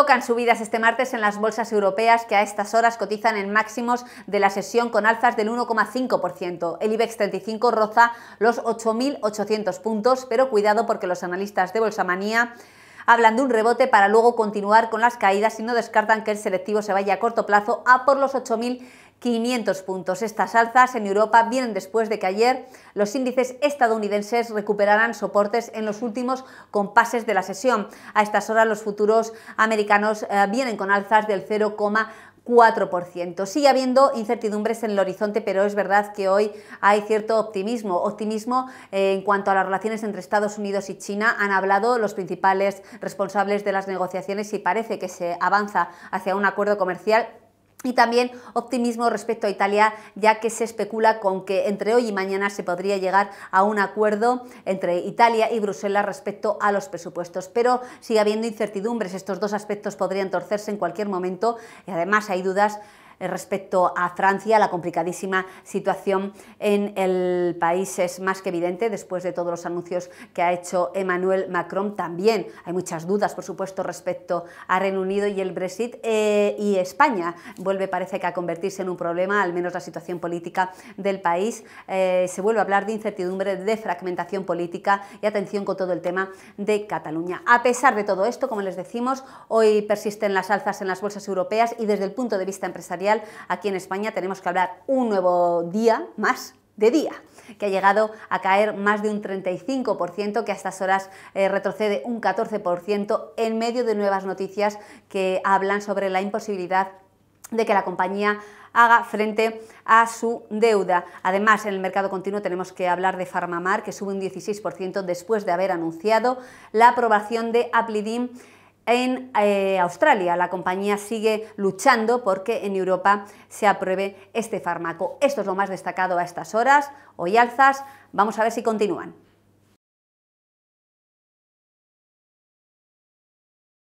Tocan subidas este martes en las bolsas europeas que a estas horas cotizan en máximos de la sesión con alzas del 1,5%. El IBEX 35 roza los 8.800 puntos, pero cuidado porque los analistas de Bolsamanía Hablan de un rebote para luego continuar con las caídas y no descartan que el selectivo se vaya a corto plazo a por los 8.500 puntos. Estas alzas en Europa vienen después de que ayer los índices estadounidenses recuperaran soportes en los últimos compases de la sesión. A estas horas los futuros americanos eh, vienen con alzas del 0, 4%. Sigue habiendo incertidumbres en el horizonte, pero es verdad que hoy hay cierto optimismo. Optimismo eh, en cuanto a las relaciones entre Estados Unidos y China. Han hablado los principales responsables de las negociaciones y parece que se avanza hacia un acuerdo comercial y también optimismo respecto a Italia, ya que se especula con que entre hoy y mañana se podría llegar a un acuerdo entre Italia y Bruselas respecto a los presupuestos. Pero sigue habiendo incertidumbres, estos dos aspectos podrían torcerse en cualquier momento y además hay dudas eh, respecto a Francia, la complicadísima situación en el país es más que evidente después de todos los anuncios que ha hecho Emmanuel Macron. También hay muchas dudas, por supuesto, respecto a Reino Unido y el Brexit. Eh, y España vuelve, parece que, a convertirse en un problema, al menos la situación política del país. Eh, se vuelve a hablar de incertidumbre, de fragmentación política y atención con todo el tema de Cataluña. A pesar de todo esto, como les decimos, hoy persisten las alzas en las bolsas europeas y desde el punto de vista empresarial aquí en España tenemos que hablar un nuevo día más de día, que ha llegado a caer más de un 35%, que a estas horas eh, retrocede un 14% en medio de nuevas noticias que hablan sobre la imposibilidad de que la compañía haga frente a su deuda. Además, en el mercado continuo tenemos que hablar de Farmamar, que sube un 16% después de haber anunciado la aprobación de Aplidim en eh, Australia la compañía sigue luchando porque en Europa se apruebe este fármaco. Esto es lo más destacado a estas horas. Hoy alzas, vamos a ver si continúan.